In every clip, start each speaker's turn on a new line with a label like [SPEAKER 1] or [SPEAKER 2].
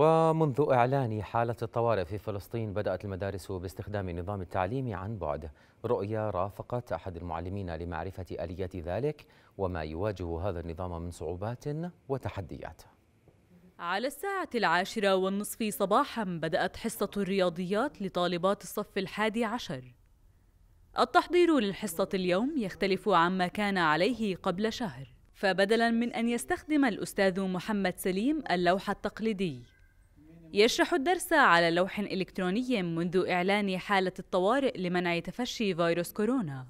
[SPEAKER 1] ومنذ إعلان حالة الطوارئ في فلسطين بدأت المدارس باستخدام نظام التعليم عن بعد رؤية رافقت أحد المعلمين لمعرفة آليات ذلك وما يواجه هذا النظام من صعوبات وتحديات
[SPEAKER 2] على الساعة العاشرة والنصف صباحا بدأت حصة الرياضيات لطالبات الصف الحادي عشر التحضير للحصة اليوم يختلف عما كان عليه قبل شهر فبدلا من أن يستخدم الأستاذ محمد سليم اللوح التقليدي يشرح الدرس على لوح إلكتروني منذ إعلان حالة الطوارئ لمنع تفشي فيروس كورونا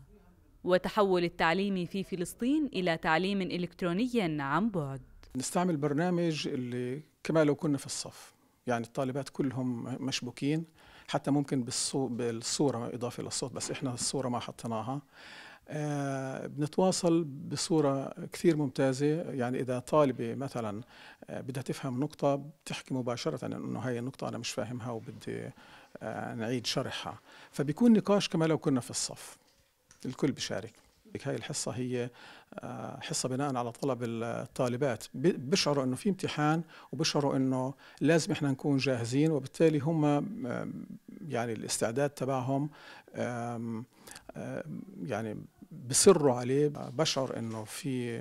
[SPEAKER 2] وتحول التعليم في فلسطين إلى تعليم إلكتروني عن
[SPEAKER 1] بعد نستعمل برنامج اللي كما لو كنا في الصف يعني الطالبات كلهم مشبوكين حتى ممكن بالصورة إضافة للصوت بس إحنا الصورة ما حطيناها آه، بنتواصل بصورة كثير ممتازة يعني إذا طالبة مثلا آه، بدها تفهم نقطة بتحكي مباشرة أنه هاي النقطة أنا مش فاهمها وبدي آه، نعيد شرحها فبيكون نقاش كما لو كنا في الصف الكل بشارك هاي الحصة هي حصة بناء على طلب الطالبات بيشعروا انه في امتحان وبيشعروا انه لازم احنا نكون جاهزين وبالتالي هم يعني الاستعداد تبعهم يعني بصروا عليه بشعر انه في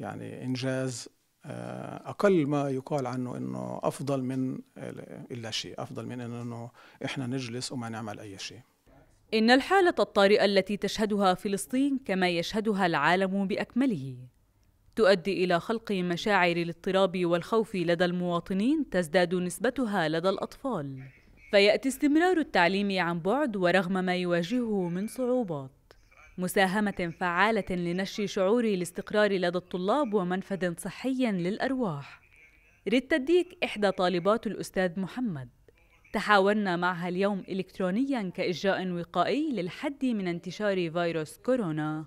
[SPEAKER 1] يعني انجاز آه، اقل ما يقال عنه انه افضل من الا شيء افضل من انه احنا نجلس وما نعمل اي شيء
[SPEAKER 2] ان الحاله الطارئه التي تشهدها فلسطين كما يشهدها العالم باكمله تؤدي الى خلق مشاعر الاضطراب والخوف لدى المواطنين تزداد نسبتها لدى الاطفال فيأتي استمرار التعليم عن بعد ورغم ما يواجهه من صعوبات مساهمة فعالة لنشر شعور الاستقرار لدى الطلاب ومنفذ صحي للأرواح ريتا ديك إحدى طالبات الأستاذ محمد تحاورنا معها اليوم إلكترونياً كإجراء وقائي للحد من انتشار فيروس كورونا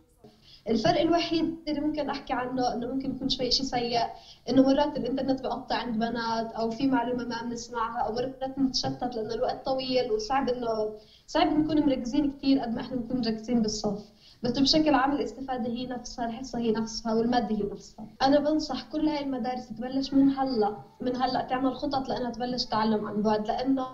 [SPEAKER 3] الفرق الوحيد اللي ممكن احكي عنه انه ممكن يكون شوي شيء سيء انه مرات الانترنت بقطع عند بنات او في معلومه ما بنسمعها او مرات بنتشتت لانه الوقت طويل وصعب انه صعب نكون مركزين كثير قد ما احنا بنكون مركزين بالصف بس بشكل عام الاستفاده هي نفسها الحصه هي نفسها والماده هي نفسها انا بنصح كل هاي المدارس تبلش من هلا من هلا تعمل خطط لانها تبلش تعلم عن بعد لانه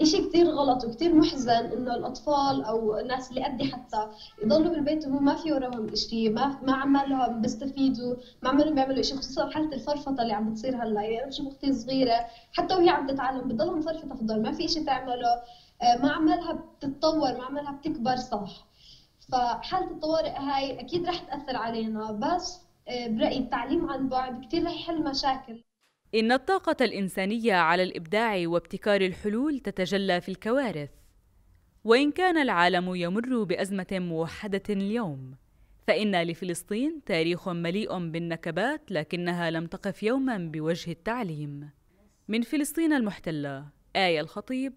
[SPEAKER 3] إشي كثير غلط وكثير محزن إنه الأطفال أو الناس اللي قدي حتى يضلوا بالبيت وهم ما في وراهم شيء ما ما عمالهم بيستفيدوا ما عمالهم بيعملوا شيء خصوصا حاله الفرفطة اللي عم بتصير هلا يعني أنا بشوف أختي صغيرة حتى وهي عم تتعلم بتضلها مفرفطة في الدار ما في شيء تعمله آه، ما عمالها بتتطور ما عمالها بتكبر صح فحالة الطوارئ هاي أكيد رح تأثر علينا بس آه، برأيي التعليم عن بعد كتير رح يحل مشاكل
[SPEAKER 2] إن الطاقة الإنسانية على الإبداع وابتكار الحلول تتجلى في الكوارث، وإن كان العالم يمر بأزمة موحدة اليوم، فإن لفلسطين تاريخ مليء بالنكبات لكنها لم تقف يوما بوجه التعليم. من فلسطين المحتلة، آية الخطيب،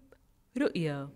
[SPEAKER 2] رؤيا